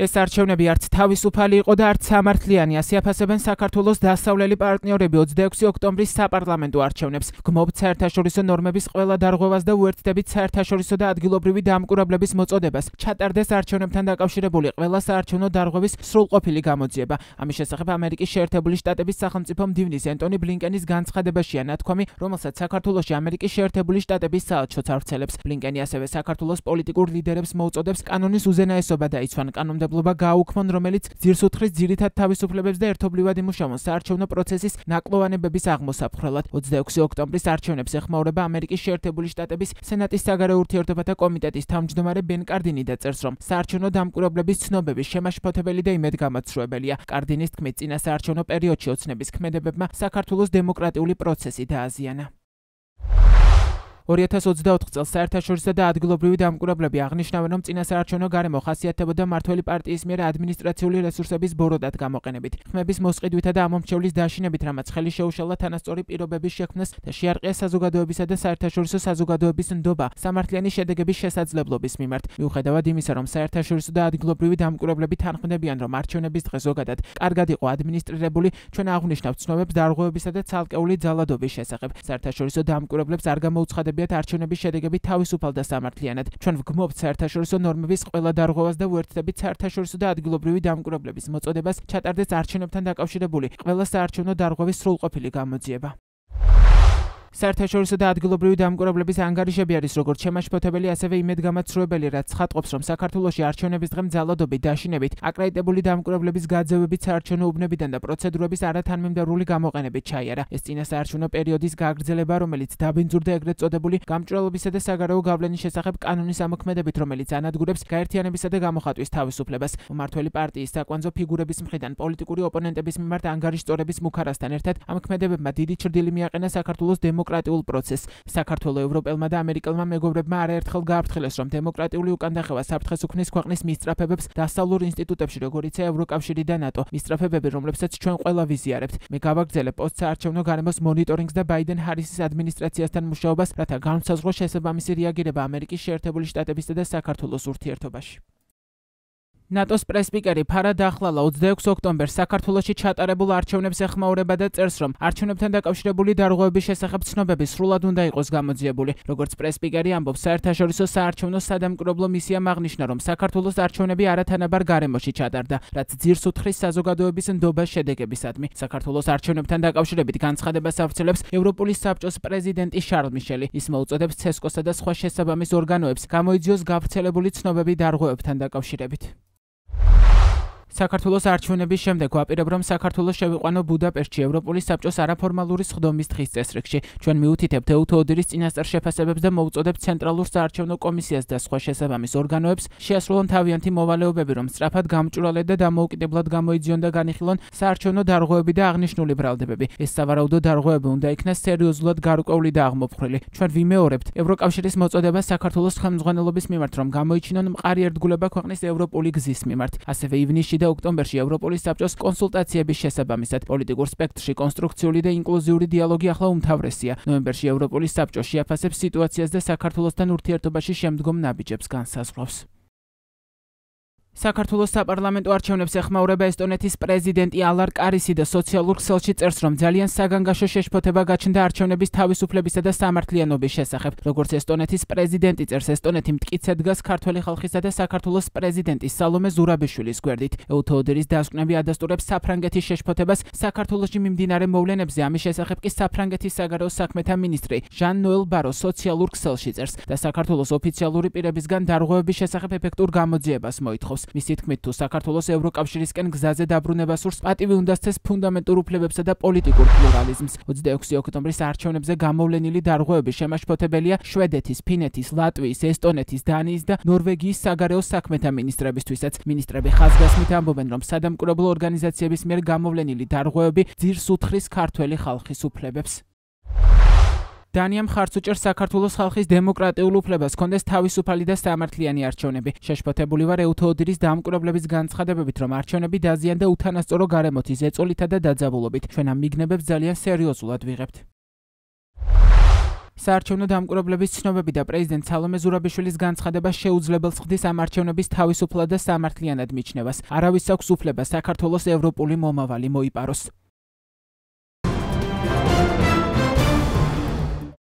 ეს არჩევნები არც თავისუფალი იყო და არც სამართლიანი ასე აფასებენ საქართველოს დასავლელი პარტნიორები 26 ოქტომბრის საპარლამენტო არჩევნებს გმობთ საერთაშორისო ნორმების ყველა დარღვევას და უერთდებით საერთაშორისო და ადგილობრივი დამკვირვებლების მოწოდებას ჩატარდეს არჩევნებთან დაკავშირებული ყველა საარჩევნო დარღვევის სრულყოფილი გამოძიება ამის შესახებ ამერიკის შეერთებული შტატების სახელმწიფო მდივნის ენტონი ბლინკენის განცხადებაშია ნათქვამი რომელსაც საქართველოსი ამერიკის შეერთებული შტატების საელჩოც არცელებს ბლინკენი ასევე საქართველოს პოლიტიკურ ლიდერებს მოუწოდებს კანონის უზენაესობა დაიცვან კანონმდებლობა ხელშეკრულება გაუქმონ, რომელიც ძირსუთხრის ძირითად თავისუფლებებს და ერთობლივად იმუშავონ საარჩევნო პროცესის ნაკლოვანებების აღმოსაფხვრელად. 26 ოქტომბრის არჩევნებს ეხმაურება ამერიკის შეერთებული შტატების სენატის საგარეო ურთიერთობათა კომიტეტის თავმჯდომარე ბენ კარდინი და წერს, რომ საარჩევნო დამკვირვებლების ცნობები შემაშფოთებელი და იმედგამოცრუებელია. კარდინის თქმით, წინა საარჩევნო პერიოდში ოცნების ქმედებებმა საქართველოს დემოკრატიული პროცესი დააზიანა. 2024 წელს საერთაშორისო და ადგილობრივი დამკვირვებლები აღნიშნავენ, რომ წინასაარჩევნო გარემო ხასიათებოდა მართველი პარტიის მიერ ადმინისტრაციული რესურსების ბოროტად გამოყენებით. ხმების მოსყიდვითა და ამომრჩევლის დაშინებით, რამაც ხელი შეუშალა თანასწორი პირობების შექმნას და შეარყია საზოგადოებისა და საერთაშორისო საზოგადოების ნდობა სამართლიანი შედეგების შესაძლებლობის მიმართ. მიუხედავად იმისა, რომ საერთაშორისო და ადგილობრივი დამკვირვებლები თანხმდებიან, რომ არჩევნების დღე ზოგადად კარგად იყო ადმინისტრირებული, ჩვენ აღნიშნავთ ცნობებს დარღვევებისა და ძალადობის შესახებ. საერთაშორისო დამკვირვებლებს არ გამოუცხადებია გაგებიათ არჩევნების შედეგები თავისუფალ და სამართლიანად. ჩვენ ვგმობთ საერთაშორისო ნორმების ყველა დარღვევას და უერთდებით საერთაშორისო და ადგილობრივი დამკვირვებლების მოწოდებას ჩატარდეს არჩევნებთან დაკავშირებული ყველა საერთაშორისო დარღვევის სრულყოფილი გამოძიება. საერთაშორისო და ადგილობრივი დამკვირვებლების ანგარიშები არის როგორც შემაშფოთებელი, ასევე იმედგამოცრუებელი, რაც ხატყობს, რომ საქართველოსი არჩევნების დღე მძალადობით დაშინებით, აკრედიტებული დამკვირვებლების გაძევებით საარჩევნო უბნებიდან და პროცედურების არათანმიმდევრული გამოყენებით ჩაიარა. ეს წინა საარჩევნო პერიოდის გაგრძელება, რომელიც დაბინძურდა ეგრეთ წოდებული გამჭრელობისა და საგარეო გავლენის შესახებ კანონის ამოქმედებით, რომელიც ანადგურებს გაერთიანებისა და გამოხატვის თავისუფლებას. მმართველი პარტიის საკვანძო ფიგურების მხრიდან პოლიტიკური ოპონენტების მიმართ ანგარიშ წორების მუქარასთან ერთად ამქმედებებმა დიდი ჩრდილი მიაყენა საქართველოს დემო დემოკრატიულ პროცესს. საქართველოს ევროპელმა და ამერიკელმა მეგობრებმა არაერთხელ გააფრთხილეს, რომ დემოკრატიული უკანდახევა საფრთხეს უქმნის ქვეყნის მისწრაფებებს დასავლურ ინსტიტუტებში, როგორიცაა ევროკავშირი და ნატო. მისწრაფებები, რომლებსაც ჩვენ ყველა ვიზიარებთ. მე გავაგრძელებ პოსტსაარჩევნო გარემოს მონიტორინგს და ბაიდენ ჰარისის ადმინისტრაციასთან მუშაობას, რათა განსაზღვროს შესაბამისი რეაგირება ამერიკის შეერთებული შტატებისა და საქართველოს ურთიერთობაში. ნატოს პრესპიკერი ფარა დახლალა 26 ოქტომბერს საქართველოსში ჩატარებულ არჩევნებს ეხმაურება და წერს, რომ არჩევნებთან დაკავშირებული დარღვევების შესახებ ცნობები სრულად უნდა იყოს გამოძიებული. როგორც პრესპიკერი ამბობს, საერთაშორისო საარჩევნო სადამკვირვებლო მისია აღნიშნა, რომ საქართველოს არჩევნები არათანაბარ გარემოში ჩატარდა, რაც ძირს უთხრის საზოგადოების ნდობას შედეგებისადმი. საქართველოს არჩევნებთან დაკავშირებით განცხადებას აფცელებს ევროპული საბჭოს პრეზიდენტი შარლ მიშელი. ის მოუწოდებს CESCO-სა და სხვა შესაბამის ორგანოებს გამოიძიოს გავრცელებული ცნობები დარღვევებთან დაკავშირებით. საქართველოს არჩევნების შემდეგ ვაპირებ რომ საქართველოს შევიყვანო ბუდაპეშტში ევროპული საბჭოს არაფორმალური სხდომის დღის წესრიგში ჩვენ მიუთითებთ ეუთოოდირის წინასწარ შეფასებებს და მოუწოდებთ ცენტრალურ საარჩევნო კომისიას და სხვა შესაბამის ორგანოებს შეასრულონ თავიანთი მოვალეობები რომ სწრაფად გამჭვირვალე და დამოუკიდებლად გამოიძიონ და განიხილონ საარჩევნო დარღვევები და აღნიშნული ბრალდებები ეს სავარაუდო დარღვევები უნდა იქნას სერიოზულად გარკვეული და აღმოფხვრილი ჩვენ ვიმეორებთ ევროკავშირის მოწოდება საქართველოს ხელმძღვანელობის მიმართ რომ გამოიჩინონ მყარი ერთგულება ქვეყნის ევროპული გზის მიმართ ასევე ივნისში 7 ოქტომბერში ევროპოლის საბჭოს კონსულტაციების შესაბამისად პოლიტიკურ სპექტრში კონსტრუქციული და ინკლუზიური დიალოგი ახლა უმთავრესია. ნოემბერში ევროპოლის საბჭო შეაფასებს სიტუაციას და საქართველოსთან ურთიერთობაში შემდგომ ნაბიჯებს განსაზღვრავს. საქართველოს საპარლამენტო არჩევნებს ეხმაურება ესტონეთის პრეზიდენტი ალარ კარისი და სოციალურ ქსელში წერს, რომ ძალიან საგანგაშო შეშფოთება გაჩნდა არჩევნების თავისუფლებისა და სამართლიანობის შესახებ. როგორც ესტონეთის პრეზიდენტი წერს, ესტონეთი მткиცე დგას ქართველი ხალხისა და საქართველოს პრეზიდენტის სალომე ზურაბიშვილის გვერდით. ეუთოოდერის დასკვნები ადასტურებს საფრანგეთის შეშფოთებას საქართველოს მიმდინარე მოვლენებზე. ამის შესახებ კი საფრანგეთის საგარეო საქმეთა მინისტრი ჟან ნოელ ბარო სოციალურ ქსელში წერს და საქართველოს ოფიციალური პირებისგან დარღვევების შესახებ ეფექტურ გამოძიებას მოითხოვს. მის თითქმით თუ საქართველოს ევროკავშირისკენ გზაზე დაბრუნება სურს, პატივი უნდა სცეს ფუნდამენტურ უფლებებსა და პოლიტიკურ პლურალიზმს. 26 ოქტომბრის არჩევნებზე გამოვლენილი დარღვევები შემაშფოთებელია შვედეთის, ფინეთის, ლატვიის, ესტონეთის, დანიის და ნორვეგიის საგარეო საქმეთა მინისტრებისთვისაც. მინისტრები ხაზგასმით ამბობენ, რომ სადამკვირვებლო ორგანიზაციების მიერ გამოვლენილი დარღვევები ძირს უთხრის ქართველი ხალხის უფლებებს. დანიამ ხარც უჭერ საქართველოს ხალხის დემოკრატიულ უფლებას კონდეს თავისუფალი და სამართლიანი არჩევნები. შეშფოთებული ვარ ეუთოოდირის დამკვირვებლების განცხადებებით, რომ არჩევნები დაზიანდა უთანასწორო გარემოთის ეწოლითა და დაძაბულობით. ჩვენ ამ მიგნებებს ძალიან სერიოზულად ვიღებთ. საარჩევნო დამკვირვებლების ცნობები და პრეზიდენტ სალომე ზურაბიშვილის განცხადება შეუძლებელს ხდის ამ არჩევნების თავისუფლად და სამართლიანად მიჩნევას. არავის აქვს უფლება საქართველოს ევროპული მომავალი მოიპაროს.